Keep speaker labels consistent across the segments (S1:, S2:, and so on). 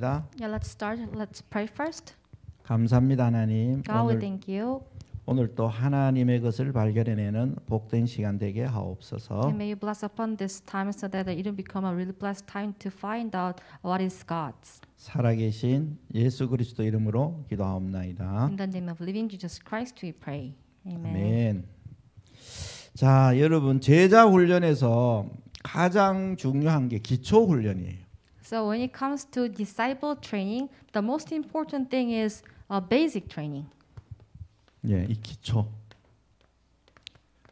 S1: 기도드리겠습니다.
S2: Yeah, let's start. Let's pray first.
S1: 감사합니다 하나님. God, 오늘, we thank you. 오늘 또 하나님의 것을 발견해내는 복된 시간 되게 하옵소서. And
S2: may you bless upon this time so that it will become a really blessed time to find out what is God's.
S1: 살아계신 예수 그리스도 이름으로 기도하옵나이다. In
S2: the name of living Jesus Christ we pray. Amen. 아멘.
S1: 자, 여러분 제자 훈련에서 가장 중요한 게 기초 훈련이에요.
S2: So when it comes to disciple training, the most important thing is u basic training.
S1: 예, 이 기초.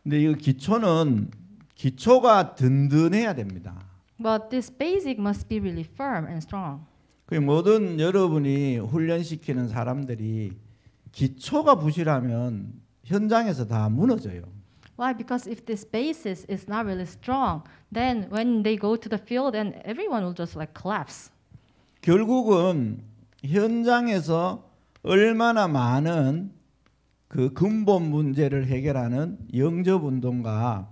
S1: 근데 이 기초는 기초가 든든해야 됩니다.
S2: But this basic must be really firm and strong.
S1: 그 모든 여러분이 훈련시키는 사람들이 기초가 부실하면 현장에서 다 무너져요.
S2: Why? Because if this basis is not really strong, then when they go to the field, and everyone will just like collapse.
S1: 결국은 현장에서 얼마나 많은 그 근본 문제를 해결하는 영접 운동과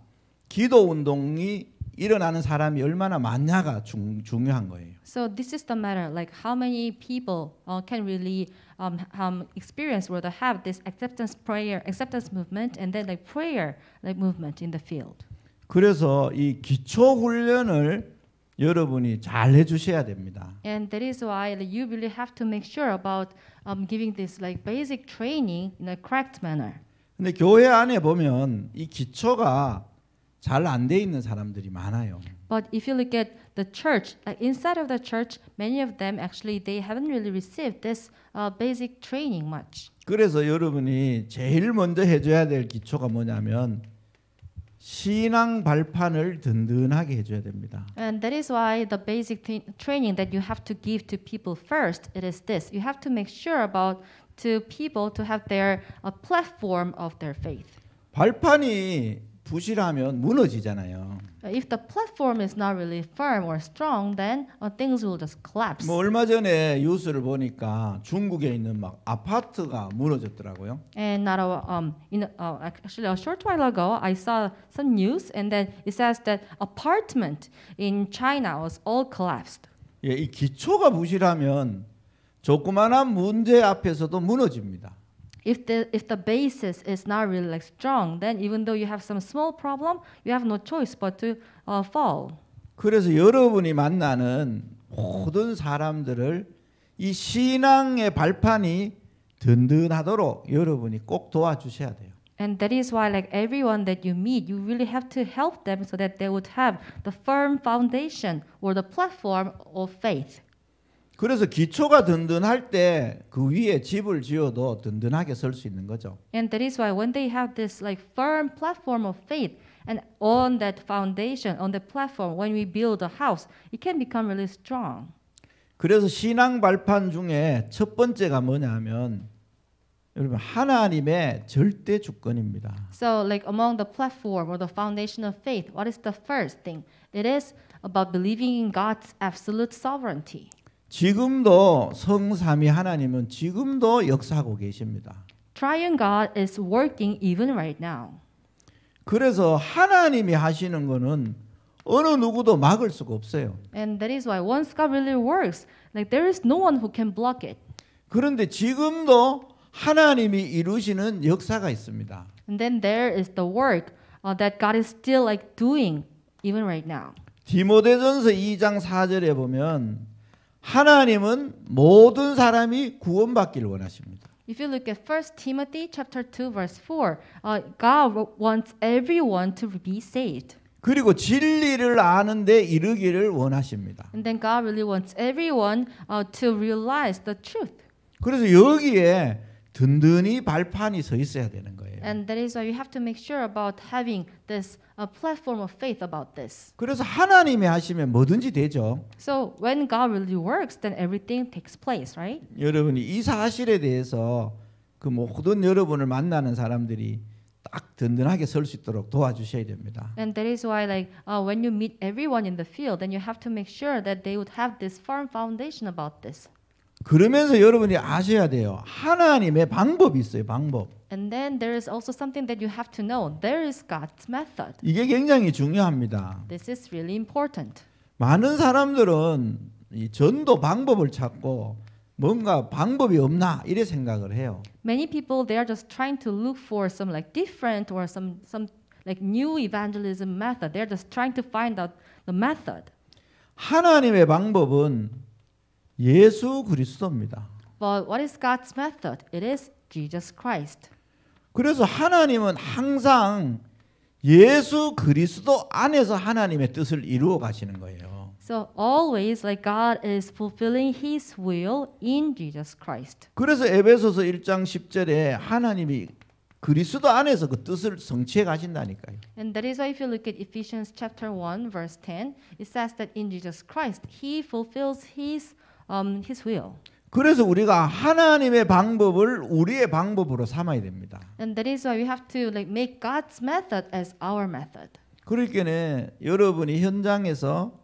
S1: 기도 운동이 일어나는 사람이 얼마나 많냐가 중, 중요한 거예요.
S2: So this is the matter, like how many people uh, can really um, um, experience or have this acceptance prayer, acceptance movement, and then like prayer like movement in the field.
S1: 그래서 이 기초 훈련을 여러분이 잘 해주셔야 됩니다.
S2: And that is why you really have to make sure about um, giving this like basic training in a correct manner.
S1: 근데 교회 안에 보면 이 기초가 잘안돼 있는 사람들이 많아요.
S2: But if you look at the church, like inside of the church, many of them actually they haven't really received this uh, basic training much.
S1: 그래서 여러분이 제일 먼저 해줘야 될 기초가 뭐냐면 신앙 발판을 든든하게 해줘야 됩니다.
S2: And that is why the basic training that you have to give to people first, it is this: you have to make sure about to people to have their a platform of their faith.
S1: 발판이 부실하면 무너지잖아요.
S2: If the platform is not really firm or strong, then things will just collapse. 뭐
S1: 얼마 전에 뉴스를 보니까 중국에 있는 막 아파트가 무너졌더라고요.
S2: And not a, um, in a, uh, actually a short while ago, I saw some news, and then it says that apartment in China was all collapsed.
S1: 예, 이 기초가 부실하면 조그마한 문제 앞에서도 무너집니다.
S2: if the, if the basis is not really like strong, then even though you have some small problem, you have no choice but to uh, fall.
S1: 그래서 여러분이 만나는 모든 사람들을 이 신앙의 발판이 든든하도록 여러분이 꼭 도와주셔야 돼요.
S2: And that is why like everyone that you meet, you really have to help them so that they would have the firm foundation or the platform of faith.
S1: 그래서 기초가 든든할 때 그 위에 집을 지어도 든든하게 설 수 있는 거죠.
S2: And that is why when they have this like firm platform of faith and on that foundation on the platform when we build a house it can become really strong.
S1: 그래서 신앙 발판 중에 첫 번째가 뭐냐면 여러분 하나님의 절대 주권입니다.
S2: So like among the platform or the foundation of faith what is the first thing? It is about believing in God's absolute sovereignty.
S1: 지금도 성삼위 하나님은 지금도 역사하고 계십니다.
S2: Triune God is working even right now.
S1: 그래서 하나님이 하시는 거는 어느 누구도 막을 수가 없어요.
S2: And that is why once God really works, like there is no one who can block it.
S1: 그런데 지금도 하나님이 이루시는 역사가 있습니다.
S2: And then there is the work uh, that God is still like doing even right now.
S1: 디모데전서 2장 4절에 보면 하나님은 모든 사람이 구원받기를 원하십니다.
S2: If you look at 1 Timothy chapter 2 verse 4, uh, God wants everyone to be saved.
S1: 그리고 진리를 아는데 이르기를 원하십니다.
S2: And then God really wants everyone uh, to realize the truth.
S1: 그래서 여기에 든든히 발판이 서 있어야 되는
S2: 거예요. And that is why you have to make sure about having this a platform of faith about this. 그래서
S1: 하나님이 하시면 뭐든지 되죠.
S2: So when God really works, then everything takes place, right?
S1: 여러분이 이 사실에 대해서 그 모든 여러분을 만나는 사람들이 딱 든든하게 설 수 있도록 도와주셔야 됩니다.
S2: And that is why, like, uh, when you meet everyone in the field, then you have to make sure that they would have this firm foundation about this.
S1: 그러면서 여러분이 아셔야 돼요. 하나님의 방법이 있어요. 방법.
S2: And then there is also something that you have to know. There is God's method.
S1: 이게 굉장히 중요합니다.
S2: This is really important.
S1: 많은 사람들은 이 전도 방법을 찾고 뭔가 방법이 없나 이래 생각을 해요.
S2: Many people they are just trying to look for some like different or some some like new evangelism method. They're just trying to find out the method.
S1: 하나님의 방법은 예수 그리스도입니다.
S2: But what is God's method? It is Jesus Christ.
S1: 그래서 하나님은 항상 예수 그리스도 안에서 하나님의 뜻을 이루어 가시는 거예요.
S2: So always like God is fulfilling his will in Jesus Christ.
S1: 그래서 에베소서 1장 10절에 하나님이 그리스도 안에서 그 뜻을 성취해 가신다니까요.
S2: And that is why if you look at Ephesians chapter 1 verse 10, it says that in Jesus Christ he fulfills his um, His will.
S1: 그래서 우리가 하나님의 방법을 우리의 방법으로 삼아야 됩니다.
S2: And that is why we have to like make God's method as our method.
S1: 그렇기에 여러분이 현장에서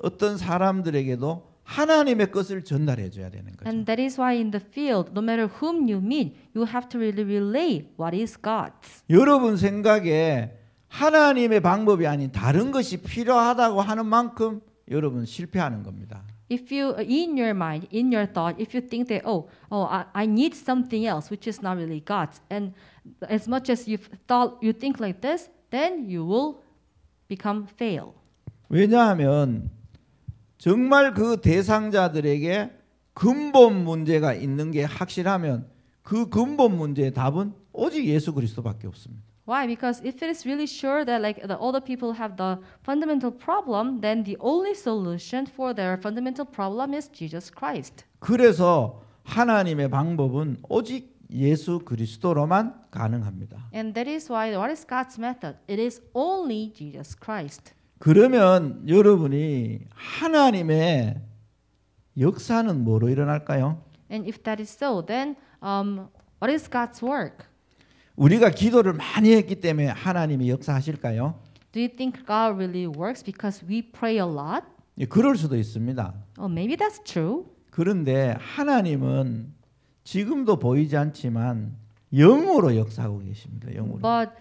S1: 어떤 사람들에게도 하나님의 것을 전달해 줘야 되는
S2: 거죠. And that is why in the field, no matter whom you meet, you have to really relay what is God's.
S1: 여러분 생각에 하나님의 방법이 아닌 다른 것이 필요하다고 하는 만큼 여러분 실패하는 겁니다.
S2: if you in your mind, in your thought, if you think that oh, oh, I, I need something else, which is not really God, and as much as you thought, you think like this, then you will become fail.
S1: 왜냐하면 정말 그 대상자들에게 근본 문제가 있는 게 확실하면 그 근본 문제의 답은 오직 예수 그리스도밖에 없습니다.
S2: Why? Because if it is really sure that like the older people have the fundamental problem, then the only solution for their fundamental problem is Jesus Christ.
S1: 그래서 하나님의 방법은 오직 예수 그리스도로만 가능합니다.
S2: And that is why what is God's method? It is only Jesus Christ.
S1: 그러면 여러분이 하나님의 역사는 뭐로 일어날까요?
S2: And if that is so, then um, what is God's work?
S1: 우리가 기도를 많이 했기 때문에 하나님이 역사하실까요?
S2: Do you think God really works because we pray a lot?
S1: 예, 그럴 수도 있습니다.
S2: Oh, maybe that's true.
S1: 그런데 하나님은 지금도 보이지 않지만 영으로 역사하고 계십니다. 영으로.
S2: But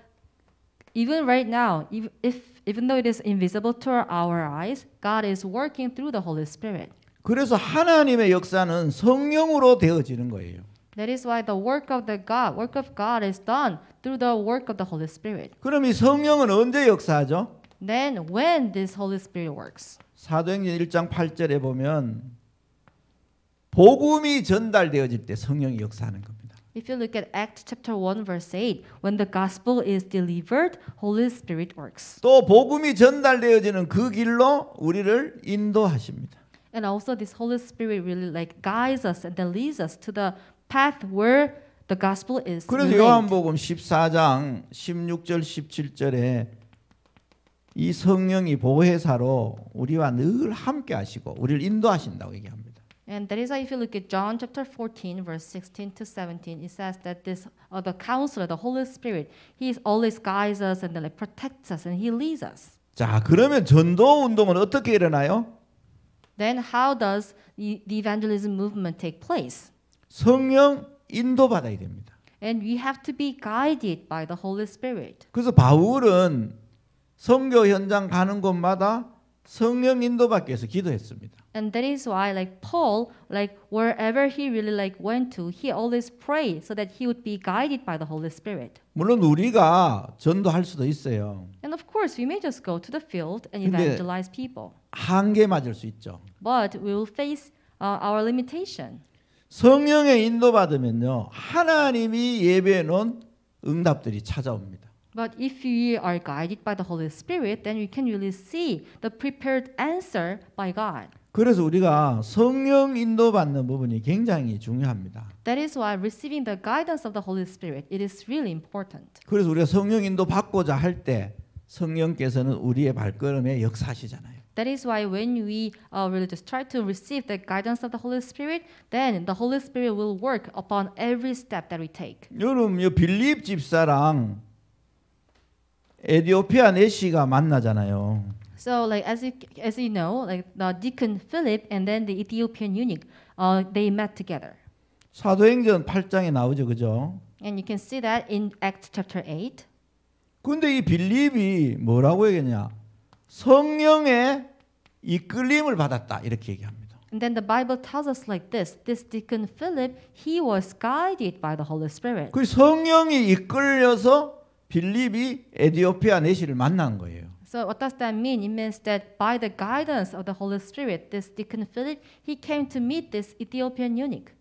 S2: even right now, if even though it is invisible to our eyes, God is working through the Holy Spirit.
S1: 그래서 하나님의 역사는 성령으로 되어지는 거예요.
S2: That is why the work of the God, work of God is done through the work of the Holy Spirit.
S1: 그럼 이 성령은 언제 역사하죠?
S2: Then when this Holy Spirit works.
S1: 사도행전 1장 8절에 보면 복음이 전달되어질 때 성령이 역사하는 겁니다.
S2: If you look at Acts chapter 1 verse 8, when the gospel is delivered, Holy Spirit works. 또 복음이 전달되어지는
S1: 그 길로 우리를 인도하십니다.
S2: And also this Holy Spirit really like guides us and leads us to the path where the gospel is. 그래서 요한복음
S1: 14장 16절 17절에 이 성령이 보혜사로 우리와 늘 함께 하시고 우리를 인도하신다고 얘기합니다.
S2: And that is why if you look at John chapter 14 verse 16 to 17 it says that this uh, the counselor the Holy Spirit he always guides us and then like, protects us and he leads us.
S1: 자, 그러면 전도 운동은 어떻게 일어나요?
S2: Then how does the evangelism movement take place? 성령 인도받아야 됩니다. And we have to be guided by the Holy Spirit.
S1: 그래서 바울은 선교 현장 가는 곳마다 성령 인도받기 위해서 기도했습니다.
S2: And that is why like Paul like wherever he really like went to he always prayed so that he would be guided by the Holy Spirit.
S1: 물론 우리가 전도할 수도 있어요.
S2: And of course we may just go to the field and evangelize people.
S1: 한계 맞을 수 있죠.
S2: But we will face uh, our limitation.
S1: 성령의 인도받으면요. 하나님이 예배해 놓은 응답들이 찾아옵니다.
S2: But if you are guided by the Holy Spirit, then you can really see the prepared answer by God.
S1: 그래서 우리가 성령 인도받는 부분이 굉장히 중요합니다.
S2: That is why receiving the guidance of the Holy Spirit it is really important.
S1: 그래서 우리가 성령 인도 받고자 할 때 성령께서는 우리의 발걸음에 역사하시잖아요.
S2: That is why when we uh, really just try to receive the guidance of the Holy Spirit, then the Holy Spirit will work upon every step that we take.
S1: 빌립 집사랑 에디오피아 내시가 만나잖아요.
S2: So like as you as you know, like the deacon Philip and then the Ethiopian eunuch, uh, they met together.
S1: 사도행전 8장에 나오죠, 그죠?
S2: And you can see that in Acts chapter 8.
S1: 근데 이 빌립이 뭐라고 얘기냐? 성령의 이끌림을 받았다 이렇게 얘기합니다.
S2: And then the Bible tells us like this: This deacon Philip, he was guided by the Holy Spirit.
S1: 그 성령이 이끌려서 빌립이 에디오피아 내시를 만난 거예요.
S2: So what does that mean? It means that by the guidance of the Holy Spirit, this deacon Philip, he came to meet this Ethiopian eunuch.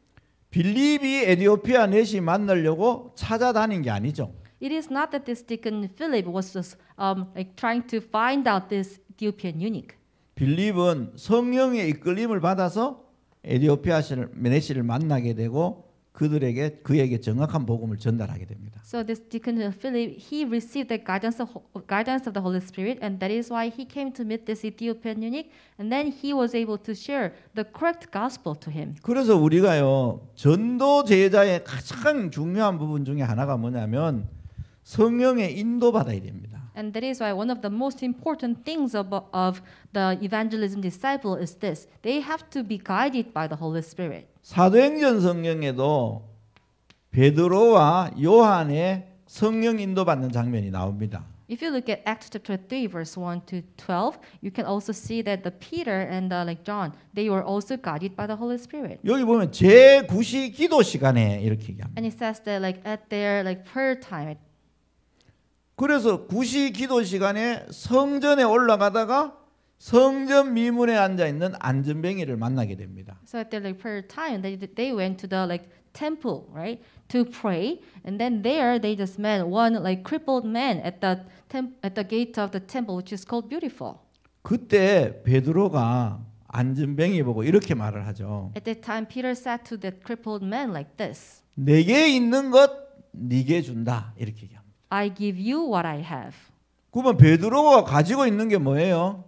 S1: 빌립이 에디오피아 내시 만나려고 찾아다닌 게 아니죠.
S2: It is not that this deacon Philip was just um, like trying to find out this Ethiopian eunuch.
S1: 빌립은 성령의 이끌림을 받아서 에디오피아 신을 메네시를 만나게 되고 그들에게 그에게 정확한 복음을 전달하게 됩니다.
S2: So this deacon Philip he received the guidance of, guidance of the Holy Spirit and that is why he came to meet this Ethiopian eunuch and then he was able to share the correct gospel to him.
S1: 그래서 우리가요 전도 제자의 가장 중요한 부분 중에 하나가 뭐냐면 성령의 인도받아야 됩니다.
S2: And that is why one of the most important things of, of the evangelism disciple is this. They have to be guided by the Holy Spirit.
S1: 사도행전 성경에도 베드로와 요한의 성령 인도받는 장면이 나옵니다.
S2: If you look at Acts chapter 3 verse 1 to 12, you can also see that the Peter and the, like John, they were also guided by the Holy Spirit.
S1: 여기 보면 제9시 기도 시간에 이렇게 얘기합니다.
S2: And it says that like at their like prayer time, at 그래서 구시 기도 시간에 성전에 올라가다가
S1: 성전 미문에 앉아 있는 안전뱅이를 만나게 됩니다.
S2: So at the like, prayer time, they they went to the like temple, right, to pray, and then there they just met one like crippled man at the temp at the gate of the temple, which is called Beautiful.
S1: 그때 베드로가 안전뱅이 보고 이렇게 말을 하죠.
S2: At that time, Peter said to that crippled man like this.
S1: 내게 있는 것 네게 준다 이렇게.
S2: I give you what I have.
S1: 그러면 베드로가 가지고 있는 게 뭐예요?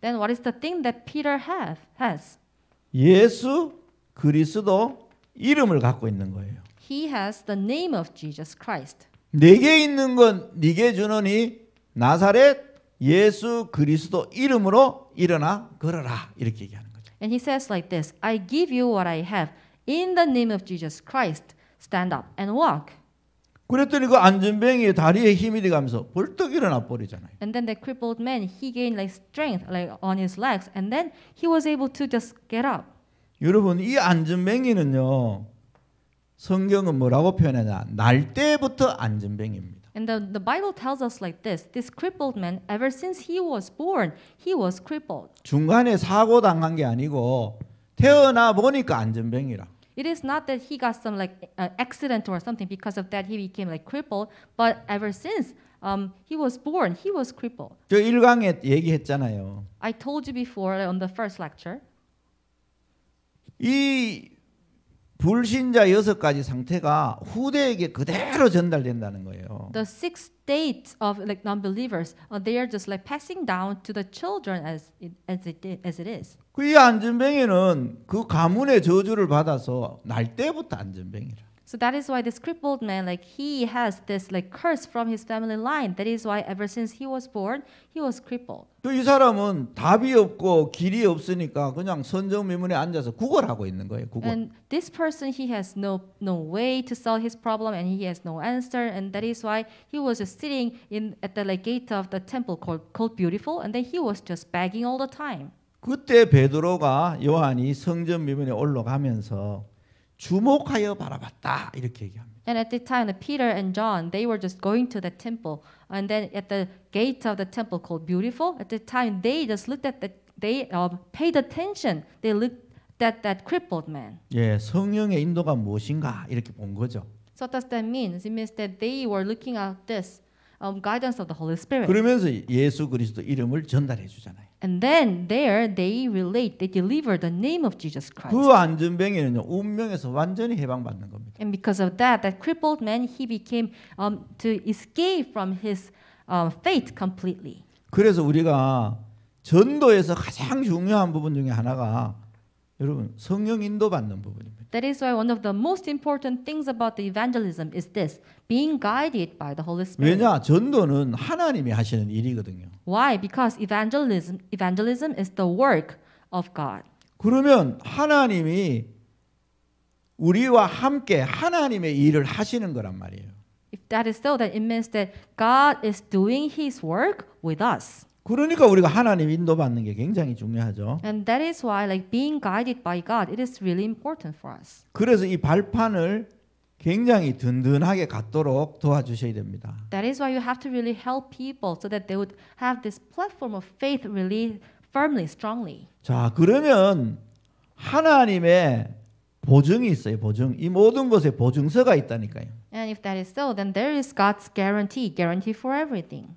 S2: Then what is the thing that Peter have, has?
S1: 예수 그리스도 이름을 갖고 있는 거예요.
S2: He has the name of Jesus Christ.
S1: 내게 있는 건 네게 주노니 나사렛 예수 그리스도 이름으로 일어나 걸어라 이렇게 얘기하는
S2: 거죠. And he says like this, I give you what I have in the name of Jesus Christ. Stand up and walk. 그랬더니 그
S1: 안전뱅이 다리에 힘이 들어가면서 벌떡 일어나 버리잖아요.
S2: And then the crippled man he gained like strength like on his legs and then he was able to just get up.
S1: 여러분 이 안전뱅이는요. 성경은 뭐라고 표현하냐? 날 때부터 안전뱅이입니다.
S2: And the, the Bible tells us like this. This crippled man ever since he was born, he was crippled.
S1: 중간에 사고 당한 게 아니고 태어나 보니까 안전뱅이라.
S2: It is not that he got some like uh, accident or something because of that he became like crippled, but ever since um, he was born, he was crippled.
S1: 저 얘기했잖아요.
S2: I told you before on the first lecture.
S1: 이 불신자 여섯 가지 상태가 후대에게 그대로 전달된다는 거예요.
S2: The six states of like non-believers, they are just like passing down to the children as it, as it as it is.
S1: 그이 안전뱅이는 그 가문의 저주를 받아서 날 때부터 안전뱅이라.
S2: So that is why this crippled man, like he has this like curse from his family line. That is why ever since he was born, he was crippled.
S1: 또 사람은 답이 없고 길이 없으니까 그냥 선정미문에 앉아서 구걸하고 있는 거예요. 구걸. And
S2: this person, he has no no way to solve his problem, and he has no answer, and that is why he was just sitting in at the like gate of the temple called called Beautiful, and then he was just begging all the time.
S1: 그때 베드로가 요한이 성전 미문에 올라가면서 주목하여 바라봤다 이렇게 얘기합니다.
S2: And at the time, Peter and John, they were just going to the temple, and then at the gate of the temple called Beautiful, at the time they just looked at the, they uh, paid attention. They looked at that crippled man.
S1: 예, 성령의 인도가 무엇인가 이렇게 본 거죠.
S2: So what does that mean? It means that they were looking at this um, guidance of the Holy Spirit. 그러면서
S1: 예수 그리스도 이름을 전달해 주잖아요.
S2: And then there they relate, they deliver the name of Jesus Christ. 그 안전뱅이는요 운명에서 완전히 해방받는 겁니다. And because of that, that crippled man he became um, to escape from his um, fate completely.
S1: 그래서 우리가 전도에서 가장 중요한 부분 중에 하나가 여러분 성령 인도 받는
S2: 부분입니다. That is why one of the most important things about the evangelism is this: being guided by the Holy Spirit. 왜냐?
S1: 전도는 하나님이 하시는 일이거든요.
S2: Why? Because evangelism evangelism is the work of God.
S1: 그러면 하나님이 우리와 함께 하나님의 일을 하시는 거란 말이에요.
S2: If that is so, then it means that God is doing His work with us.
S1: 그러니까 우리가 하나님 인도받는 게 굉장히 중요하죠.
S2: And that is why like being guided by God it is really important for us.
S1: 그래서 이 발판을 굉장히 든든하게 갖도록 도와주셔야 됩니다.
S2: That is why you have to really help people so that they would have this platform of faith really firmly strongly.
S1: 자, 그러면 하나님의 보증이 있어요. 보증. 이 모든 것에 보증서가 있다니까요.
S2: And if that is so, then there is God's guarantee, guarantee for everything.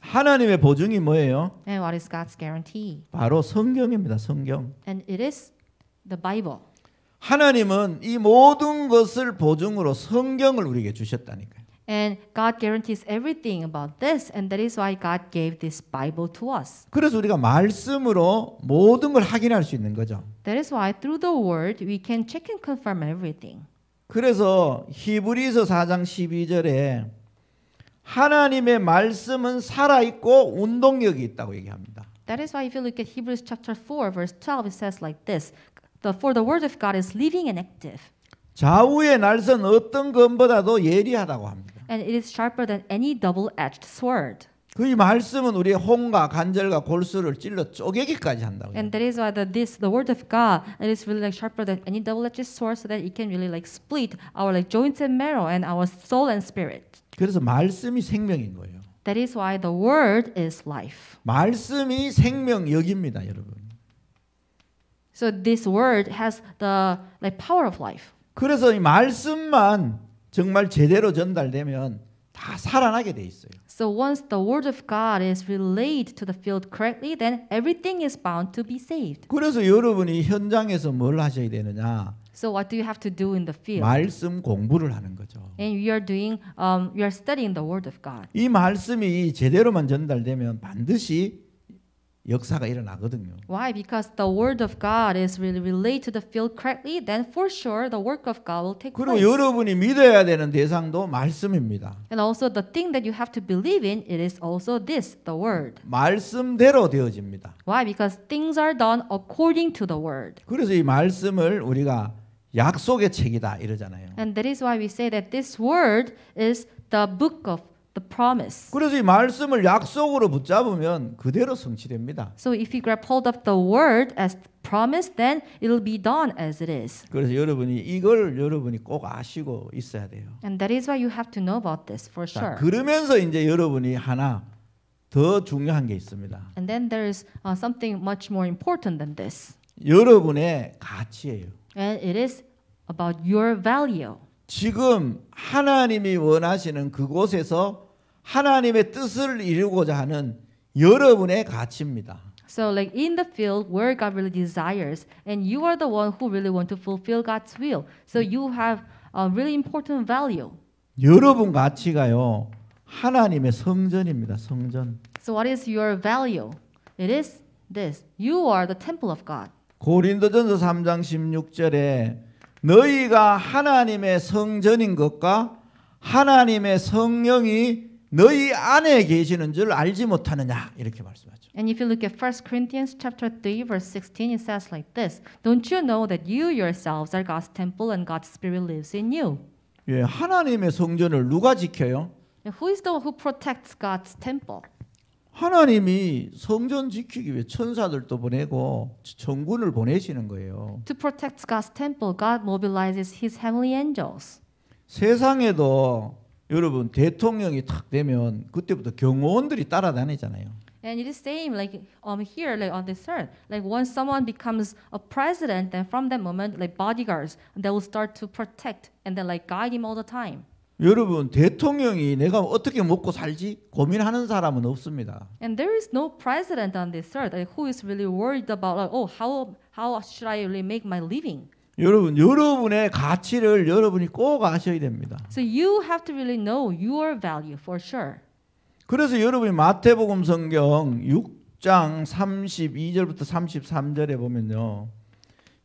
S1: 하나님의 보증이 뭐예요?
S2: And what is God's guarantee?
S1: 바로 성경입니다. 성경.
S2: And it is the Bible.
S1: 하나님은 이 모든 것을 보증으로 성경을 우리에게 주셨다니까요.
S2: And God guarantees everything about this, and that is why God gave this Bible to us. 그래서
S1: 우리가 말씀으로 모든 걸 확인할 수 있는 거죠.
S2: That is why through the Word we can check and confirm everything.
S1: 그래서 히브리서 4장 12절에 하나님의 말씀은 살아 있고 운동력이 있다고 얘기합니다.
S2: That is why if you look at Hebrews chapter 4 verse 12 it says like this. The, for the word of God is living and active.
S1: 좌우의 날선 어떤 검보다도 예리하다고 합니다.
S2: And it is sharper than any double-edged sword.
S1: 그이 말씀은 우리의 혼과 간절과 골수를 찔러 쪼개기까지 한다고.
S2: And that is why the, this the word of God it is really like sharper than any double-edged sword so that it can really like split our like joints and marrow and our soul and spirit.
S1: 그래서 말씀이 생명인 거예요.
S2: That is why the word is life.
S1: 말씀이 생명력입니다, 여러분.
S2: So this word has the like power of life.
S1: 그래서 이 말씀만 정말 제대로 전달되면 다 살아나게 돼 있어요.
S2: So once the word of God is relayed to the field correctly, then everything is bound to be saved.
S1: 그래서 여러분이 현장에서 뭘 하셔야 되느냐?
S2: So what do you have to do in the field? 말씀
S1: 공부를 하는 거죠.
S2: And you are doing, um, you are studying the word of God.
S1: 이 말씀이 제대로만 전달되면 반드시 역사가 일어나거든요.
S2: Why? Because the word of God is really relayed to the field correctly, then for sure the work of God will take 그리고 place. 그리고
S1: 여러분이 믿어야 되는 대상도 말씀입니다.
S2: And also the thing that you have to believe in, it is also this, the word.
S1: 말씀대로 되어집니다.
S2: Why? Because things are done according to the word.
S1: 그래서 이 말씀을 우리가 약속의 책이다 이러잖아요.
S2: And that is why we say that this word is the book of the promise. 그래서 이 말씀을 약속으로 붙잡으면 그대로 성취됩니다. So if you grab hold of the word as promise, then it'll be done as it is. 그래서
S1: 여러분이 이걸 여러분이 꼭 아시고 있어야 돼요.
S2: And that is why you have to know about this for sure. 자,
S1: 그러면서 이제 여러분이 하나 더 중요한 게 있습니다.
S2: And then there's uh, something much more important than this.
S1: 여러분의 가치예요.
S2: And it is about your value.
S1: 지금 하나님이 원하시는 그곳에서 하나님의 뜻을 이루고자 하는 여러분의 가치입니다.
S2: So like in the field where God really desires and you are the one who really want to fulfill God's will. So you have a really important value.
S1: 여러분 가치가요. 하나님의 성전입니다. 성전.
S2: So what is your value? It is this. You are the temple of God.
S1: 고린도전서 3장 16절에 너희가 하나님의 성전인 것과 하나님의 성령이 너희 안에 계시는 줄 알지 못하느냐 이렇게 말씀하죠.
S2: And if you look at 1 Corinthians chapter 3 verse 16 it says like this. Don't you know that you yourselves are God's temple and God's spirit lives in you?
S1: 예, 하나님의 성전을 누가 지켜요?
S2: Who is the one who protects God's temple?
S1: 하나님이 성전 지키기 위해 천사들도 보내고 천군을 보내시는 거예요.
S2: To protect God's temple, God mobilizes His heavenly angels.
S1: 세상에도 여러분 대통령이 탁 되면 그때부터 경호원들이 따라다니잖아요.
S2: And it is same like um here like on this earth like once someone becomes a president then from that moment like bodyguards they will start to protect and then like guide him all the time.
S1: 여러분 대통령이 내가 어떻게 먹고 살지 고민하는 사람은 없습니다.
S2: And there is no president on this earth who is really worried about like, oh how how should I really make my living.
S1: 여러분 여러분의 가치를 여러분이 꼭 아셔야 됩니다.
S2: So you have to really know your value for sure.
S1: 그래서 여러분이 마태복음 성경 6장 32절부터 33절에 보면요.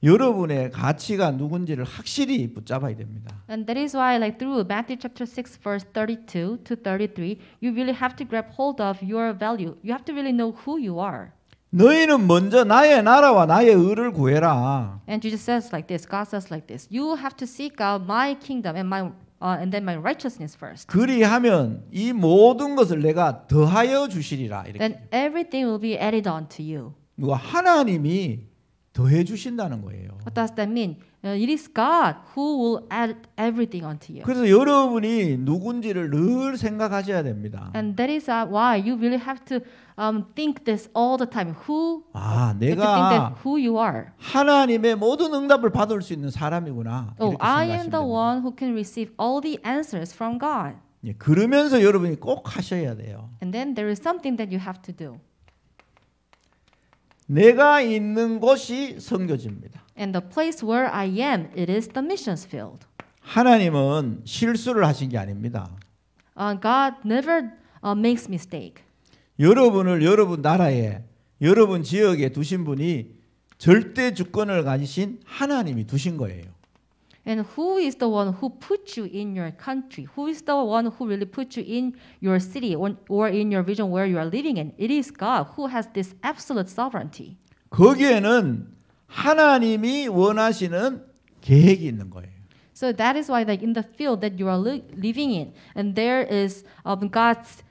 S1: 여러분의 가치가 누군지를 확실히 붙잡아야 됩니다.
S2: And that is why like through Matthew chapter 6 verse 32 to 33 you really have to grab hold of your value. You have to really know who you are.
S1: 너희는 먼저 나의 나라와 나의 의를 구해라.
S2: And Jesus says like this. God says like this. You have to seek out my kingdom and my uh, and then my righteousness first.
S1: 그리하면 이 모든 것을 내가 더하여 주시리라. 이렇게. Then
S2: everything will be added on to you.
S1: 누가 하나님이 더해 주신다는 거예요.
S2: What does that mean? It is God who will add everything unto you. 그래서
S1: 여러분이 누군지를 늘 생각하셔야 됩니다.
S2: And that is why you really have to um, think this all the time. Who?
S1: 아, 내가
S2: who you are.
S1: 하나님의 모든 응답을 받을 수 있는 사람이구나. Oh, I am the
S2: one who can receive all the answers from God.
S1: 예, 그러면서 여러분이 꼭 하셔야 돼요.
S2: And then there is something that you have to do.
S1: 내가 있는 곳이 선교지입니다.
S2: And the place where I am, it is the missions field.
S1: 하나님은 실수를 하신 게 아닙니다.
S2: Uh, God never uh, makes mistake.
S1: 여러분을 여러분 나라에 여러분 지역에 두신 분이 절대 주권을 가지신 하나님이 두신 거예요.
S2: And who is the one who put you in your country? Who is the one who really put you in your city or, or in your region where you are living in? It is God who has this absolute sovereignty.
S1: 거기에는 하나님이 원하시는 계획이 있는 거예요.
S2: So that is why like in the field that you are li- living in and there is um, God's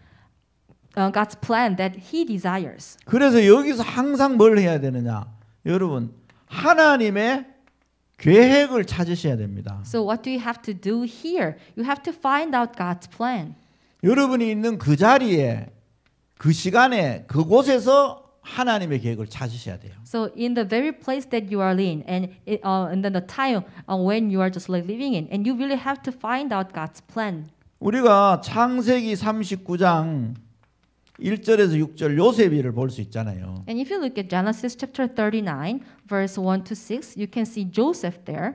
S2: uh, God's plan that he desires. 그래서 여기서
S1: 항상 뭘 해야 되느냐? 여러분, 하나님의 계획을 찾으셔야 됩니다.
S2: So what do you have to do here? You have to find out God's plan.
S1: 여러분이 있는 그 자리에 그 시간에 그곳에서 하나님의 계획을 찾으셔야 돼요.
S2: So in the very place that you are in, and it, uh, and then the time uh, when you are just like living in, and you really have to find out God's plan.
S1: 우리가 창세기 39장 1절에서 6절 요셉이를 볼 수 있잖아요.
S2: And if you look at Genesis chapter 39 verse 1 to 6, you can see Joseph there.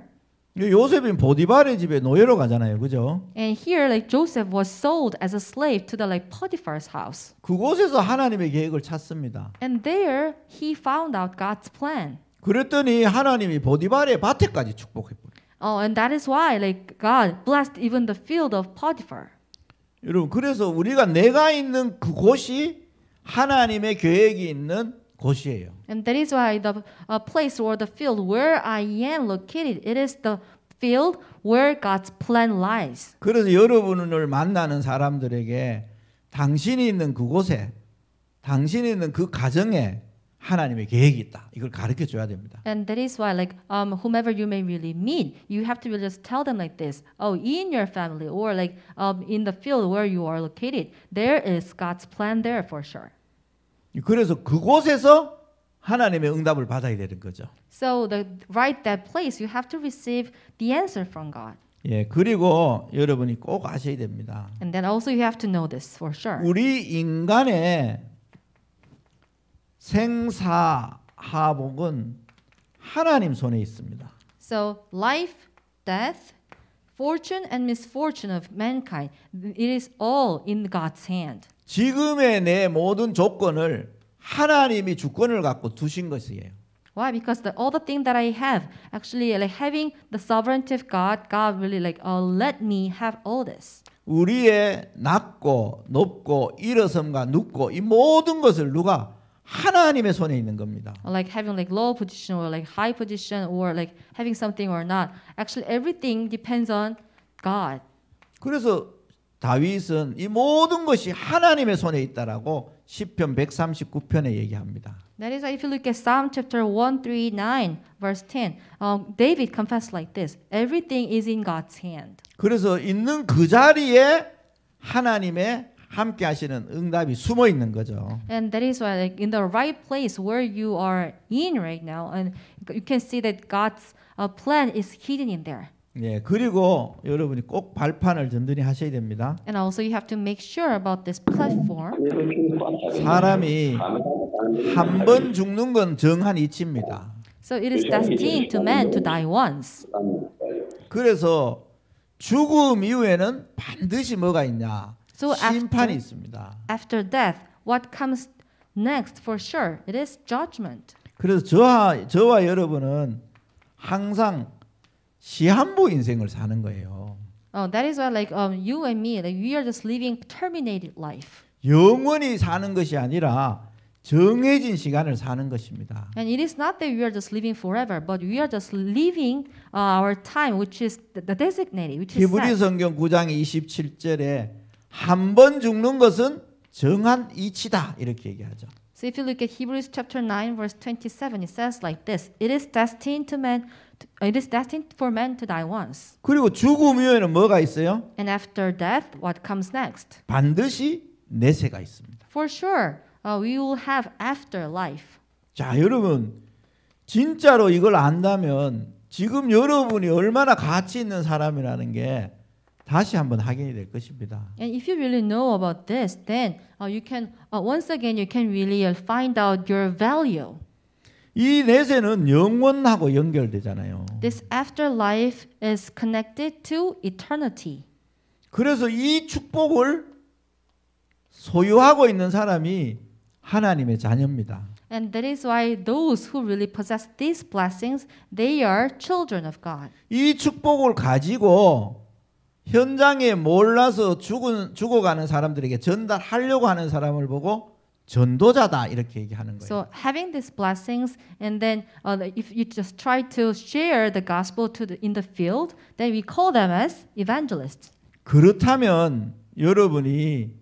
S1: 요셉은 보디발의 집에 노예로 가잖아요. 그죠?
S2: And here like Joseph was sold as a slave to the like Potiphar's house.
S1: 그곳에서 하나님의 계획을 찾습니다.
S2: And there he found out God's plan.
S1: 그랬더니 하나님이 보디발의 밭에까지 축복해 버려.
S2: Oh, and that is why like God blessed even the field of Potiphar.
S1: 여러분 그래서 우리가 내가 있는 그곳이 하나님의 계획이 있는 곳이에요.
S2: And that is why the uh, place or the field where I am located, it is the field where God's plan lies.
S1: 그래서 여러분을 만나는 사람들에게 당신이 있는 그곳에, 당신이 있는 그 가정에 하나님의 계획이 있다. 이걸 가르쳐 줘야 됩니다.
S2: And that is why, like, um, whomever you may really meet, you have to really just tell them like this. Oh, in your family, or like, um, in the field where you are located, there is God's plan there for sure.
S1: 그래서 그곳에서 하나님의 응답을 받아야 되는 거죠.
S2: So the right that place, you have to receive the answer from God.
S1: 예, 그리고 여러분이 꼭 아셔야 됩니다.
S2: And then also you have to know this for sure.
S1: 우리 인간의 생사 하복은 하나님 손에 있습니다.
S2: So life, death, fortune and misfortune of mankind it is all in God's hand.
S1: 지금의 내 모든 조건을 하나님이 주권을 갖고 두신 것이에요.
S2: Why? Because the, all the thing that I have, actually, like having the sovereignty of God, God really like, oh, let me have all this.
S1: 우리의 낮고 높고 일어섬과 눕고 이 모든 것을 누가 하나님의 손에 있는 겁니다.
S2: Like having like low position or like high position or like having something or not. Actually everything depends on God. 그래서
S1: 다윗은 이 모든 것이 하나님의 손에 있다라고 시편 139편에 얘기합니다.
S2: That is if you look at Psalm chapter 139 verse 10. Um, David confessed like this. Everything is in God's hand.
S1: 그래서 있는 그 자리에 하나님의 함께 하시는 응답이 숨어 있는 거죠.
S2: And that is why like, in the right place where you are in right now and you can see that God's uh, plan is hidden in there.
S1: 예, 그리고 여러분이 꼭 발판을 든든히 하셔야 됩니다.
S2: And also you have to make sure about this platform.
S1: 사람이 한 번 죽는 건 정한 이치입니다.
S2: So it is destined to man to die once.
S1: 그래서 죽음 이후에는 반드시 뭐가 있냐?
S2: So 심판이 after, 있습니다. After death, what comes next for sure? It is judgment.
S1: 그래서 저와 저와 여러분은 항상 시한부 인생을 사는 거예요.
S2: Oh, that is why like um, you and me, like we are just living terminated life.
S1: 영원히 사는 것이 아니라 정해진 시간을 사는 것입니다.
S2: And it is not that we are just living forever, but we are just living uh, our time, which is the designated, which is. 히브리
S1: 성경 9장 27절에
S2: 한번
S1: 죽는 것은 정한 이치다 이렇게 얘기하죠.
S2: So if you look at Hebrews chapter 9 verse 27 it says like this. It is destined to man it is destined for man to die once.
S1: 그리고 죽음 후에는 뭐가 있어요?
S2: And after death what comes next?
S1: 반드시 내세가 있습니다.
S2: For sure. Uh, we will have afterlife.
S1: 자, 여러분 진짜로 이걸 안다면 지금 여러분이 얼마나 가치 있는 사람이라는 게 다시 한번 확인이 될 것입니다.
S2: And if you really know about this, then uh, you can uh, once again you can really uh, find out your value.
S1: 이 내세는 영원하고 연결되잖아요.
S2: This afterlife is connected to eternity. 그래서 이 축복을
S1: 소유하고 있는 사람이 하나님의 자녀입니다.
S2: And that is why those who really possess these blessings, they are children of God. 이
S1: 축복을 가지고 현장에 몰라서 죽은 죽어가는 사람들에게 전달하려고 하는 사람을 보고 전도자다 이렇게 얘기하는
S2: 거예요. So having these blessings, and then uh, if you just try to share the gospel to the, in the field, then we call them as evangelists.
S1: 그렇다면 여러분이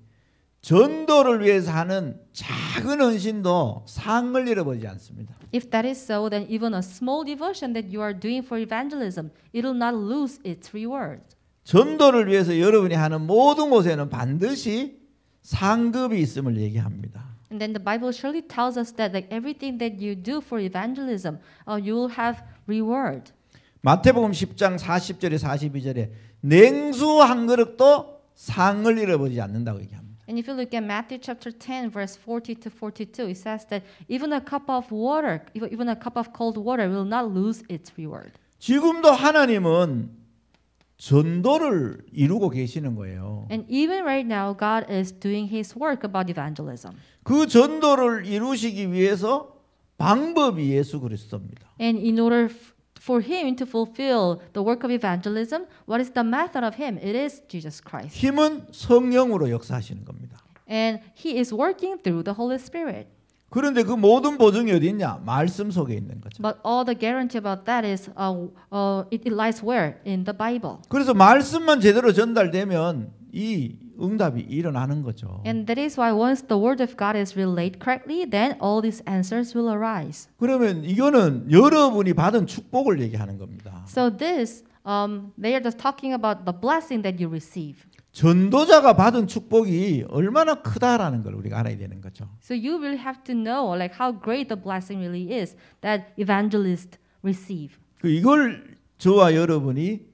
S1: 전도를 위해서 하는 작은 헌신도 상을 잃어버리지 않습니다.
S2: If that is so, then even a small devotion that you are doing for evangelism, it'll not lose its reward.
S1: 전도를 위해서 여러분이 하는 모든 곳에는 반드시 상급이 있음을 얘기합니다.
S2: And then the Bible surely tells us that like everything that you do for evangelism, uh, you will have reward.
S1: 마태복음 10장 40절에 42절에 냉수 한 그릇도 상을 잃어버리지 않는다고 얘기합니다.
S2: And if you look at Matthew chapter 10 verse 40 to 42, it says that even a cup of water, even a cup of cold water will not lose its reward.
S1: 지금도 하나님은 전도를 이루고 계시는 거예요.
S2: And even right now God is doing his work about evangelism.
S1: 그 전도를 이루시기 위해서 방법이 예수 그리스도입니다.
S2: And in order for him to fulfill the work of evangelism, what is the method of him? It is Jesus Christ.
S1: 힘은 성령으로 역사하시는 겁니다.
S2: And he is working
S1: through the Holy Spirit. 그런데 그 모든 보증이 어디 있냐? 말씀 속에 있는 거죠.
S2: But all the guarantee about that is uh, uh, it lies where in the Bible.
S1: 그래서 말씀만 제대로 전달되면 이 응답이 일어나는 거죠.
S2: And that is why once the word of God is relayed correctly, then all these answers will arise.
S1: 그러면 이거는 여러분이 받은 축복을 얘기하는 겁니다.
S2: So this um, they are just talking about the blessing that you receive.
S1: 전도자가 받은 축복이 얼마나 크다라는 걸 우리가 알아야 되는 거죠.
S2: So you will have to know like how great the blessing really is that evangelist receive.
S1: 그 이걸 저와 여러분이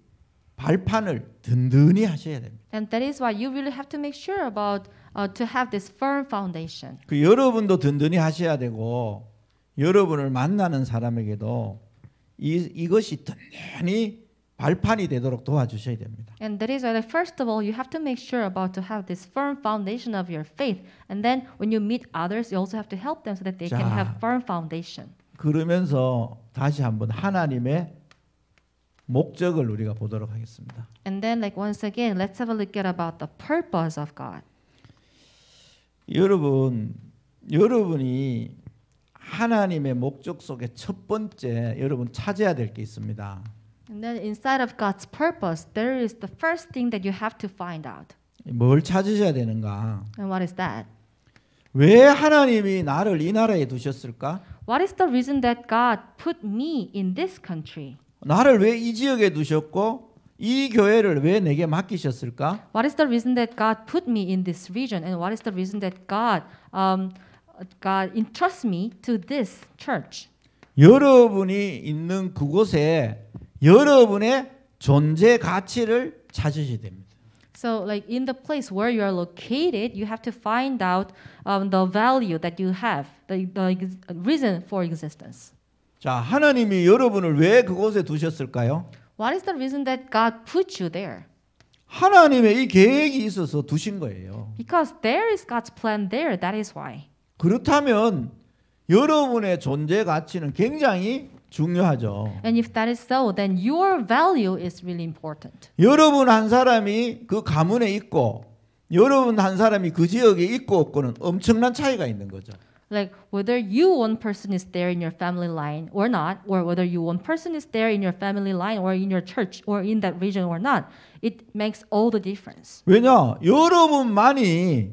S1: 발판을 든든히 하셔야 됩니다.
S2: And that is why you really have to make sure about uh, to have this firm foundation.
S1: 그 여러분도 든든히 하셔야 되고 여러분을 만나는 사람에게도 이 이것이 든든히 발판이 되도록 도와주셔야 됩니다.
S2: And that is why, like, first of all, you have to make sure about to have this firm foundation of your faith, and then when you meet others, you also have to help them so that they 자, can have firm foundation.
S1: 그러면서 다시 한번 하나님의 목적을 우리가 보도록 하겠습니다.
S2: And then, like once again, let's have a look at about the purpose of God.
S1: 여러분, 여러분이 하나님의 목적 속에 첫 번째 여러분 찾아야 될 게 있습니다.
S2: And then inside of God's purpose, there is the first thing that you have to find out.
S1: 뭘 찾으셔야 되는가?
S2: And what is that?
S1: 왜 하나님이 나를 이 나라에 두셨을까?
S2: What is the reason that God put me in this country?
S1: 나를 왜 이 지역에 두셨고 이 교회를 왜 내게 맡기셨을까?
S2: What is the reason that God put me in this region and what is the reason that God um God entrusts me to this church?
S1: 여러분이 있는 그곳에 여러분의 존재 가치를 찾으셔야 됩니다.
S2: So like in the place where you are located, you have to find out um, the value that you have, the, the reason for existence.
S1: 자, 하나님이 여러분을 왜 그곳에 두셨을까요?
S2: What is the reason that God put you there?
S1: 하나님의 이 계획이 있어서 두신 거예요.
S2: Because there is God's plan there. That is why.
S1: 그렇다면 여러분의 존재 가치는 굉장히 중요하죠.
S2: And if that is so, then your value is really important.
S1: 여러분 한 사람이 그 가문에 있고 여러분 한 사람이 그 지역에 있고 없고는 엄청난 차이가 있는 거죠.
S2: Like whether you one person is there in your family line or not, or whether you one person is there in your family line or in your church or in that region or not, it makes all the difference.
S1: 왜냐? 여러분만이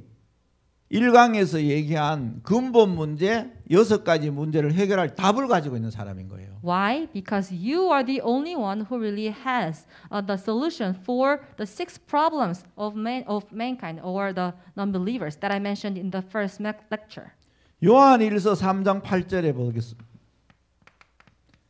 S1: 1강에서 얘기한 근본 문제 여섯 가지 문제를 해결할 답을 가지고 있는 사람인 거예요.
S2: Why? Because you are the only one who really has uh, the solution for the six problems of man of mankind or the non-believers that I mentioned in the first lecture.
S1: 요한일서 3장 8절에 보겠습니다.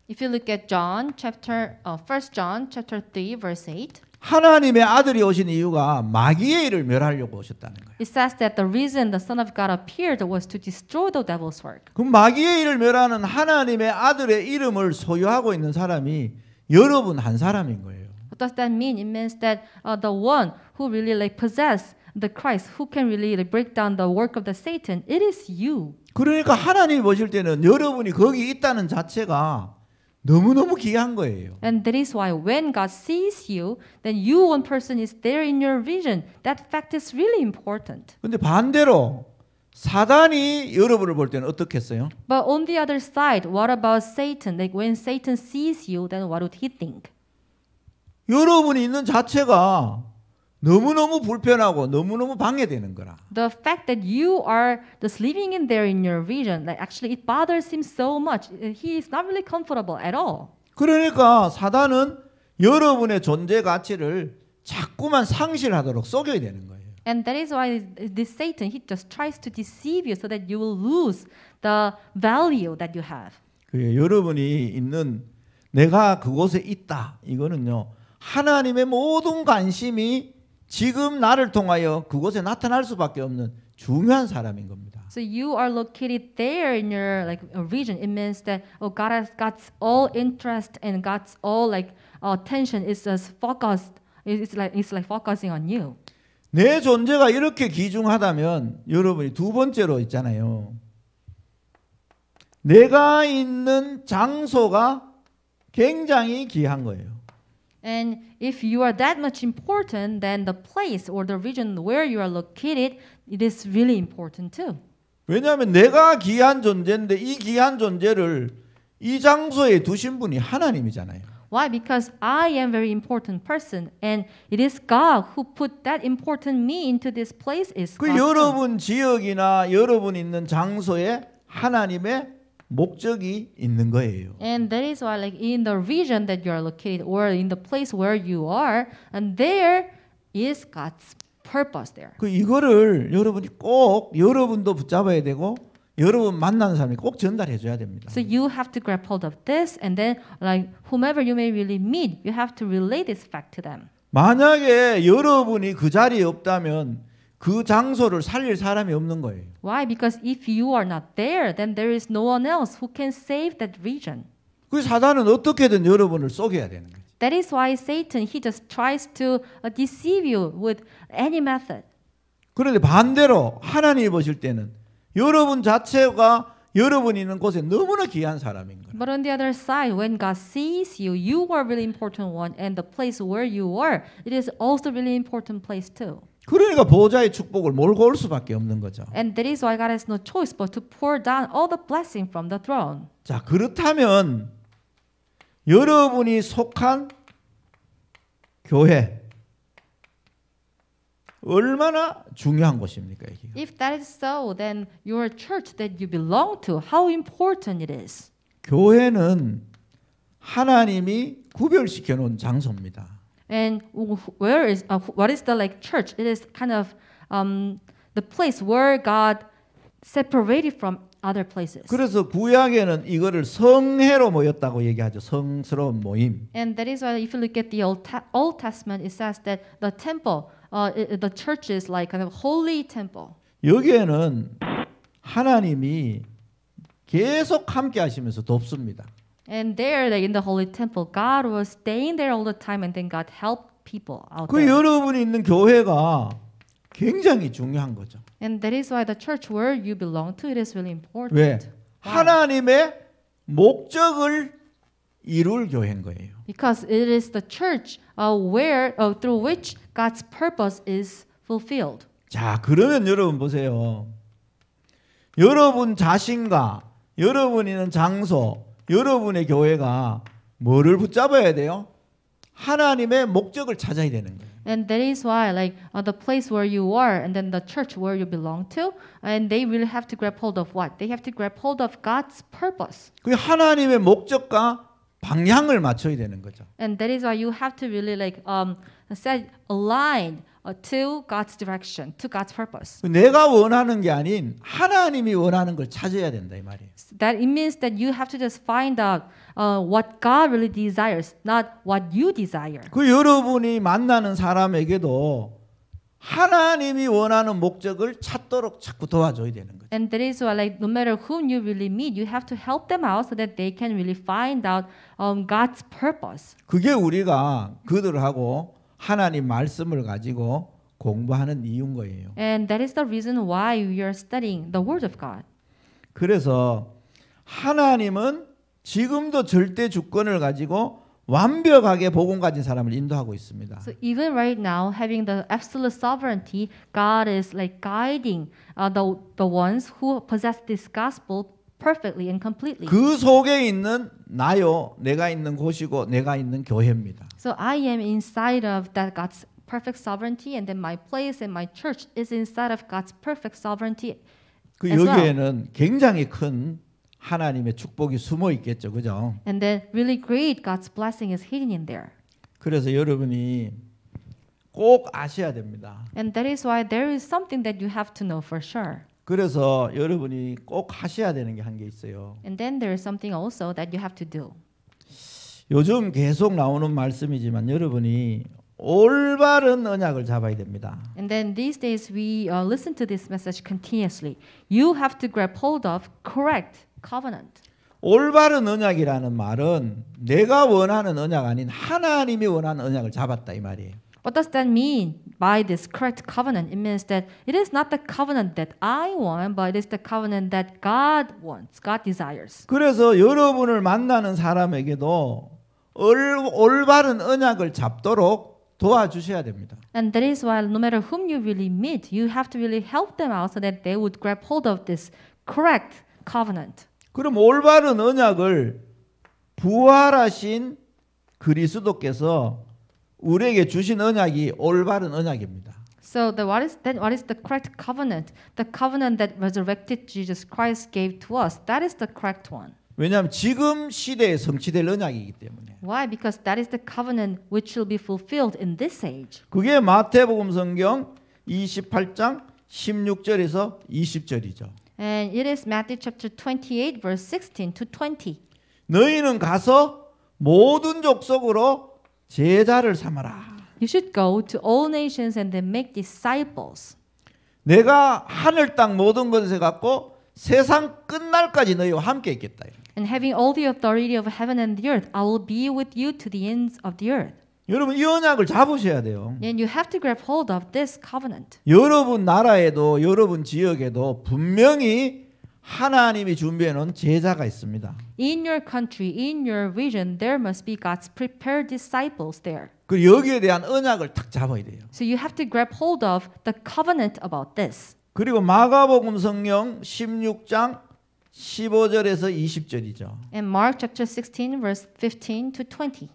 S2: If you look at John chapter uh, 1 John chapter 3 verse 8
S1: 하나님의 아들이 오신 이유가 마귀의 일을 멸하려고 오셨다는 거예요.
S2: It says that the reason the Son of God appeared was to destroy the devil's work.
S1: 그럼 마귀의 일을 멸하는 하나님의 아들의 이름을 소유하고 있는 사람이 여러분 한 사람인 거예요.
S2: What does that mean? It means that uh, the one who really like possess the Christ, who can really like, break down the work of the Satan, it is you.
S1: 그러니까 하나님이 보실 때는 여러분이 거기 있다는 자체가 너무너무 귀한 거예요.
S2: And that is why when God sees you, then you one person is there in your vision. That fact is really important.
S1: 근데 반대로 사단이 여러분을 볼 때는 어떻겠어요?
S2: But on the other side, what about Satan? Like when Satan sees you, then what would he think?
S1: 여러분이 있는 자체가 너무너무 불편하고 너무너무 방해되는
S2: 거라. The fact that you are just living in there in your region, like actually it bothers him so much. He is not really comfortable at all.
S1: 그러니까 사단은 여러분의 존재 가치를 자꾸만 상실하도록 속여야 되는 거예요.
S2: And that is why this Satan he just tries to deceive you so that you will lose the value that you have.
S1: 그 여러분이 있는 내가 그곳에 있다 이거는요 하나님의 모든 관심이 지금 나를 통하여 그곳에 나타날 수밖에 없는 중요한 사람인 겁니다.
S2: So you are located there in your like region. It means that oh God has God's all interest and God's all like attention is just focused. It's like it's like focusing on you.
S1: 내 존재가 이렇게 귀중하다면 여러분이 두 번째로 있잖아요. 내가
S2: 있는
S1: 장소가
S2: 굉장히
S1: 귀한 거예요.
S2: And if you are that much important, then the place or the region where you are located, it is really important too.
S1: 왜냐하면 내가 귀한 존재인데 이 귀한 존재를 이 장소에 두신 분이 하나님이잖아요.
S2: Why? Because I am very important person, and it is God who put that important me into this place. Is 그 여러분
S1: 지역이나 여러분 있는 장소에 하나님의
S2: 목적이
S1: 있는 거예요.
S2: And that is why, like in the region that you are located, or in the place where you are, and there is God's purpose there.
S1: 그 이거를 여러분이 꼭 여러분도 붙잡아야 되고 여러분 만나는 사람이 꼭 전달해 줘야 됩니다.
S2: So you have to grab hold of this, and then like whomever you may really meet, you have to relay this fact to them.
S1: 만약에 여러분이 그 자리에 없다면 그 장소를 살릴 사람이 없는 거예요.
S2: Why? Because if you are not there, then there is no one else who can save that region.
S1: 그 사단은 어떻게든 여러분을 속여야 되는 거예요.
S2: That is why Satan he just tries to deceive you with any method.
S1: 그런데 반대로 하나님을 보실 때는 여러분 자체가 여러분 있는 곳에 너무나 귀한 사람인 거예요.
S2: But on the other side, when God sees you, you are really important one, and the place where you are, it is also really important place too.
S1: 그러니까 보좌의 축복을 몰고 올 수밖에 없는 거죠.
S2: And that is why God has no choice but to pour down all the blessing from the throne.
S1: 자, 그렇다면 여러분이 속한 교회
S2: 얼마나
S1: 중요한 곳입니까, 이게?
S2: If that is so, then your church that you belong to, how important it is.
S1: 교회는 하나님이 구별시켜 놓은 장소입니다.
S2: And where is uh, what is the like church? It is kind of um, the place where God separated from other places. 그래서
S1: 구약에는 이거를 성회로 모였다고 얘기하죠. 성스러운 모임.
S2: And that is why if you look at the Old, Ta- Old Testament, it says that the temple, uh, the church is like kind of holy temple.
S1: 여기에는 하나님이 계속 함께 하시면서 돕습니다.
S2: And there in the holy temple, God was staying there all the time, and then God helped people out 그 there.
S1: 여러분이 있는 교회가 굉장히 중요한
S2: 거죠. And that is why the church where you belong to it is really important. 왜? 하나님의
S1: 목적을 이룰 교회인 거예요.
S2: Because it is the church uh, where uh, through which God's purpose is fulfilled.
S1: 자, 그러면 여러분 보세요. 여러분 자신과 여러분 있는 장소 여러분의 교회가 뭐를 붙잡아야 돼요? 하나님의 목적을 찾아야 되는 거예요.
S2: And that is why, like uh, the place where you are, and then the church where you belong to, and they really have to grab hold of what? They have to grab hold of God's purpose.
S1: 그 하나님의 목적과 방향을 맞춰야 되는 거죠.
S2: And that is why you have to really like um set aligned to God's direction, to God's purpose.
S1: 내가 원하는 게 아닌 하나님이 원하는 걸 찾아야 된다 이 말이에요.
S2: That it means that you have to just find out uh, what God really desires, not what you desire.
S1: 그 여러분이 만나는 사람에게도 하나님이 원하는 목적을
S2: 찾도록 자꾸
S1: 도와줘야 되는
S2: 거죠. And that is why, like, no matter whom you really meet, you have to help them out so that they can really find out um, God's purpose.
S1: 그게 우리가 그들하고 하나님 말씀을 가지고 공부하는 이유인 거예요.
S2: And that is the reason why we are studying the word of God.
S1: 그래서
S2: 하나님은
S1: 지금도 절대 주권을 가지고 완벽하게 복음 가진 사람을 인도하고 있습니다. So
S2: even right now, having the absolute sovereignty, God is like guiding uh, the the ones who possess this gospel perfectly and completely. 그
S1: 속에 있는 나요. 내가 있는 곳이고 내가 있는 교회입니다.
S2: So I am inside of that God's perfect sovereignty and then my place and my church is inside of God's perfect sovereignty. 그 여기에는
S1: well. 굉장히 큰 하나님의 축복이 숨어 있겠죠. 그죠?
S2: And then really great God's blessing is hidden in there.
S1: 그래서 여러분이 꼭 아셔야 됩니다.
S2: And that is why there is something that you have to know for sure.
S1: 그래서 여러분이 꼭 하셔야 되는 게 한 게 있어요.
S2: And then there's something also that you have to do.
S1: 요즘 계속 나오는 말씀이지만 여러분이 올바른 언약을 잡아야 됩니다.
S2: And then these days we uh, listen to this message continuously. You have to grab hold of correct covenant.
S1: 올바른 언약이라는 말은 내가 원하는 언약 아닌 하나님이 원하는 언약을 잡았다 이 말이에요.
S2: What does that mean by this correct covenant? It means that it is not the covenant that I want, but it is the covenant that God wants, God desires. 그래서
S1: 여러분을 만나는 사람에게도 올, 바른 언약을 잡도록 도와주셔야 됩니다.
S2: And that is why no matter whom you really meet, you have to really help them out so that they would grab hold of this correct covenant.
S1: 그럼 올바른 언약을 부활하신 그리스도께서 우리에게 주신 언약이 올바른 언약입니다.
S2: So the, what is then what is the correct covenant? The covenant that resurrected Jesus Christ gave to us. That is the correct one.
S1: 왜냐하면 지금 시대에 성취될 언약이기 때문에.
S2: Why? Because that is the covenant which will be fulfilled in this age.
S1: 그게 마태복음 성경 28장 16절에서 20절이죠.
S2: And it is Matthew chapter 28 verse 16 to 20.
S1: 너희는 가서 모든 족속으로 제자를 삼아라.
S2: You should go to all nations and then make disciples.
S1: 내가 하늘 땅 모든 것에 갖고 세상 끝날까지 너희와 함께 있겠다.
S2: And having all the authority of heaven and the earth, I will be with you to the ends of the earth. 여러분
S1: 이 언약을 잡으셔야 돼요.
S2: And you have to grab hold of this covenant.
S1: 여러분 나라에도 여러분 지역에도 분명히 하나님이 준비해 놓은 제자가 있습니다.
S2: In your country, in your region, there must be God's prepared disciples there.
S1: 그 여기에 대한 언약을 딱 잡아야 돼요.
S2: So you have to grab hold of the covenant about this.
S1: 그리고 마가복음 성령 16장 15절에서 20절이죠.
S2: And Mark chapter 16 verse 15 to 20.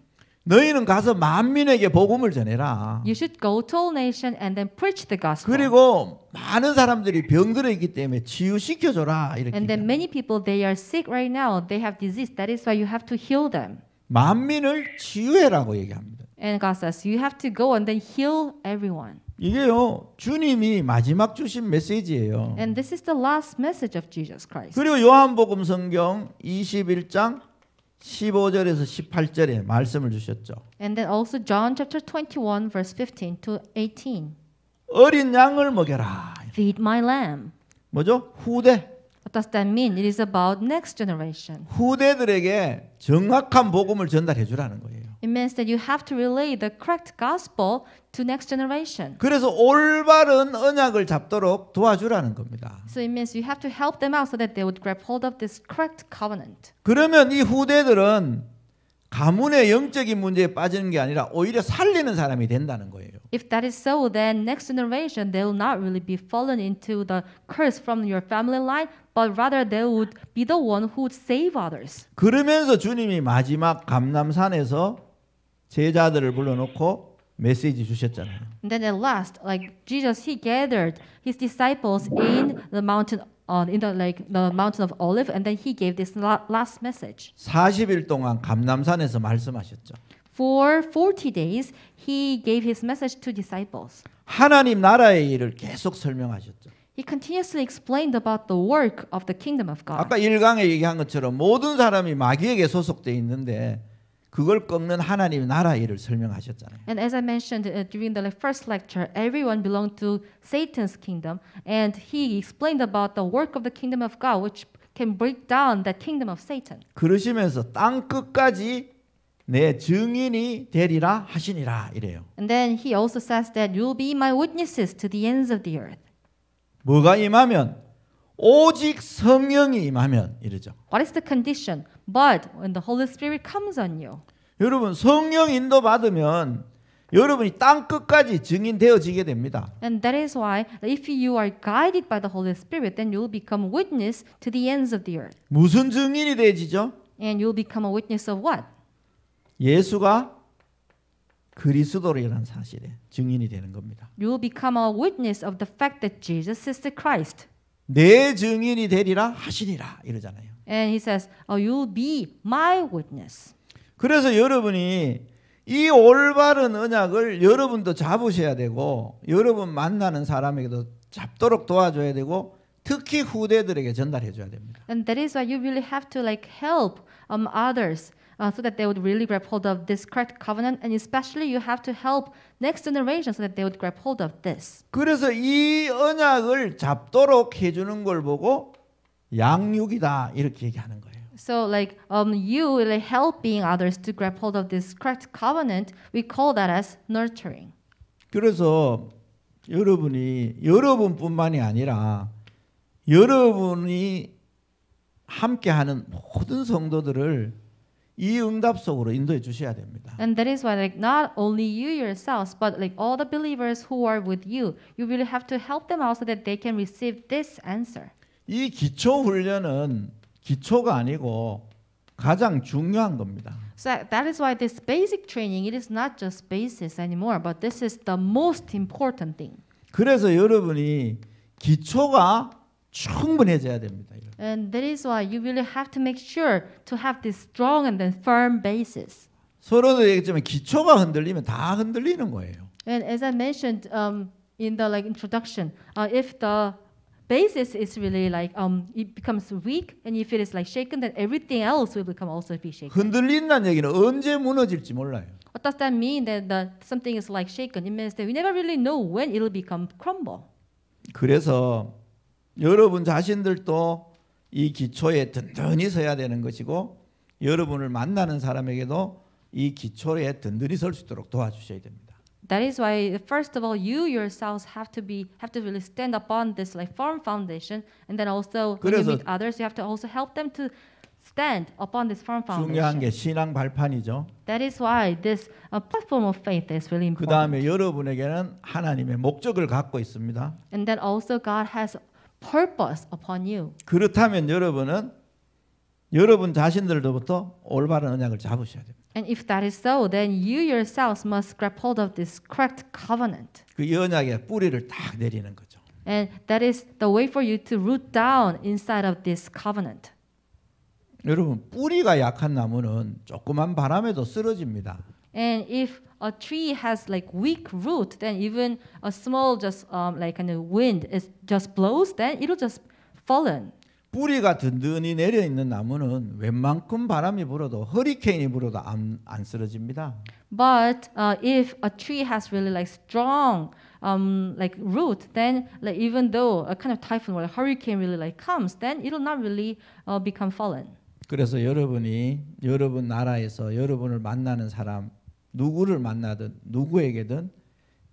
S1: 너희는 가서 만민에게 복음을 전해라.
S2: You should go to all nation and then preach the gospel. 그리고 많은
S1: 사람들이 병들어 있기 때문에 치유시켜 줘라 이렇게. And
S2: then many people they are sick right now. They have disease. That is why you have to heal them.
S1: 만민을 치유해라고 얘기합니다.
S2: And God says you have to go and then heal everyone.
S1: 이게요 주님이 마지막 주신 메시지예요.
S2: And this is the last message of Jesus Christ.
S1: 그리고 요한복음 성경 21장 15절에서 18절에 말씀을 주셨죠.
S2: And then also John chapter 21 verse 15 to 18.
S1: 어린 양을 먹여라.
S2: Feed my lamb. 뭐죠? 후대. What does that mean? It is about next generation.
S1: 후대들에게 정확한 복음을 전달해 주라는 거예요.
S2: It means that you have to relay the correct gospel to next generation.
S1: 그래서 올바른 언약을 잡도록 도와주라는 겁니다.
S2: So it means you have to help them out so that they would grab hold of this correct covenant.
S1: 그러면 이 후대들은 가문의 영적인 문제에 빠지는 게 아니라 오히려 살리는 사람이 된다는 거예요.
S2: If that is so, then next generation they will not really be fallen into the curse from your family line, but rather they would be the one who would save others.
S1: 그러면서 주님이 마지막 감람산에서 제자들을 불러놓고 메시지 주셨잖아요.
S2: And then at last, like Jesus, he gathered his disciples in the mountain on in the like the mountain of Olive, and then he gave this last message.
S1: 40일 동안 감람산에서 말씀하셨죠.
S2: For 40 days, he gave his message to disciples.
S1: 하나님 나라의 일을 계속 설명하셨죠.
S2: He continuously explained about the work of the kingdom of God.
S1: 아까 1강에 얘기한 것처럼 모든 사람이 마귀에게 소속돼 있는데. 음. 그걸 꺾는 하나님 나라 일을 설명하셨잖아요.
S2: And as I mentioned uh, during the first lecture, everyone belonged to Satan's kingdom, and he explained about the work of the kingdom of God, which can break down the kingdom of Satan.
S1: 그러시면서 땅 끝까지 내 증인이 되리라 하시니라 이래요.
S2: And then he also says that you'll be my witnesses to the ends of the earth.
S1: 뭐가 임하면 오직 성령이 임하면 이러죠.
S2: What is the condition? But when the Holy Spirit comes on you.
S1: 여러분 성령 인도 받으면 여러분이 땅 끝까지 증인되어지게 됩니다.
S2: And that is why if you are guided by the Holy Spirit then you will become witness to the ends of the earth.
S1: 무슨 증인이 되지죠?
S2: And you will become a witness of what?
S1: 예수가 그리스도라는 사실에 증인이 되는 겁니다.
S2: You will become a witness of the fact that Jesus is the Christ.
S1: 내 증인이 되리라 하시리라 이러잖아요.
S2: And he says, oh, "You'll
S1: be my witness." 그래서 여러분이 이 올바른 언약을 여러분도 잡으셔야 되고 여러분 만나는 사람에게도 잡도록 도와줘야 되고 특히 후대들에게 전달해 줘야 됩니다.
S2: And that is why you really have to like help um others uh, so that they would really grab hold of this correct covenant, and especially you have to help next generation so that they would grab hold of this.
S1: 그래서 이 언약을 잡도록 해주는 걸 보고 양육이다 이렇게 얘기하는 거예요.
S2: So like um, you like helping others to grab hold of this correct covenant, we call that as nurturing.
S1: 그래서 여러분이 여러분뿐만이 아니라 여러분이 함께하는 모든 성도들을 이 응답 속으로 인도해 주셔야 됩니다.
S2: And that is why like not only you yourselves but like all the believers who are with you you will have to help them out so that they can receive this answer.
S1: 이 기초 훈련은 기초가 아니고 가장 중요한 겁니다.
S2: So that is why this basic training it is not just basis anymore but this is the most important thing.
S1: 그래서 여러분이 기초가 충분해져야 됩니다.
S2: And that is why you really have to make sure to have this strong and then firm basis.
S1: 서로도 얘기했지만 기초가 흔들리면 다 흔들리는 거예요.
S2: And as I mentioned um, in the like introduction, uh, if the basis is really like um, it becomes weak, and if it is like shaken, then everything else will become also be shaken.
S1: 흔들린다는 얘기는 언제 무너질지 몰라요.
S2: What does that mean? That the, something is like shaken. It means that we never really know when it'll become crumble.
S1: 그래서 여러분 자신들도 이 기초에 든든히 서야 되는 것이고 여러분을 만나는 사람에게도 이 기초에 든든히 설 수 있도록 도와주셔야
S2: 됩니다. That is why first of all you yourselves have to be have to really stand upon this like firm foundation and then also when you meet others you have to also help them to stand upon this firm foundation. 중요한
S1: 게 신앙 발판이죠.
S2: That is why this uh, platform of faith is really important. 그다음에
S1: 여러분에게는 하나님의 목적을 갖고 있습니다.
S2: And then also God has purpose upon you.
S1: 그렇다면 여러분은 여러분 자신들로부터 올바른 언약을 잡으셔야 됩니다.
S2: And if that is so, then you yourselves must grab hold of this correct covenant.
S1: 그 언약의 뿌리를 딱 내리는 거죠.
S2: And that is the way for you to root down inside of this covenant.
S1: 여러분 뿌리가 약한 나무는 조그만 바람에도 쓰러집니다.
S2: And if a tree has like weak root, then even a small just um, like kind of wind is just blows, then it'll just fallen.
S1: 뿌리가 든든히 내려 있는 나무는 웬만큼 바람이 불어도 허리케인이 불어도 안, 안 쓰러집니다.
S2: But uh, if a tree has really like strong um, like root, then like even though a kind of typhoon or a hurricane really like comes, then it'll not really uh, become fallen.
S1: 그래서 여러분이 여러분 나라에서 여러분을 만나는 사람 누구를 만나든 누구에게든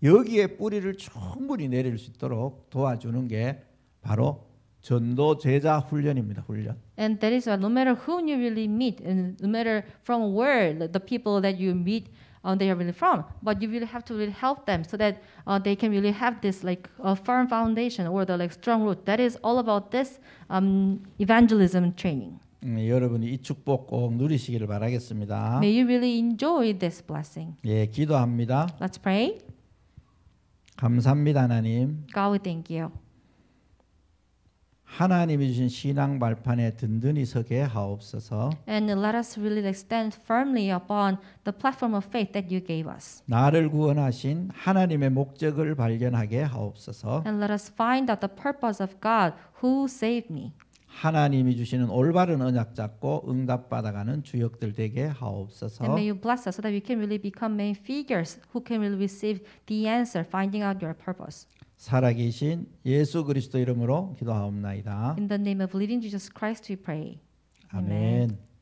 S1: 여기에 뿌리를 충분히 내릴 수 있도록 도와주는 게 바로 전도 제자 훈련입니다. 훈련.
S2: And that is why no matter whom you really meet, and no matter from where the people that you meet, um, they are really from, but you really have to really help them so that uh, they can really have this like a firm foundation or the like strong root. That is all about this um, evangelism training.
S1: 음, 여러분이 이 축복 꼭 누리시기를 바라겠습니다. May
S2: you really enjoy this blessing.
S1: 예, 기도합니다. Let's pray. 감사합니다, 하나님.
S2: God, we thank you.
S1: 하나님이 주신 신앙 발판에 든든히 서게 하옵소서.
S2: And let us really stand firmly upon the platform of faith that you gave us.
S1: 나를 구원하신 하나님의 목적을 발견하게 하옵소서.
S2: And let us find out the purpose of God who saved me.
S1: 하나님이 주시는 올바른 언약 잡고 응답 받아가는 주역들 되게 하옵소서. And may you
S2: bless us so that we can really become main figures who can really receive the answer, finding out your purpose.
S1: 살아계신 예수 그리스도 이름으로 기도하옵나이다. In
S2: the name of living Jesus Christ, we pray. 아멘.
S1: 아멘.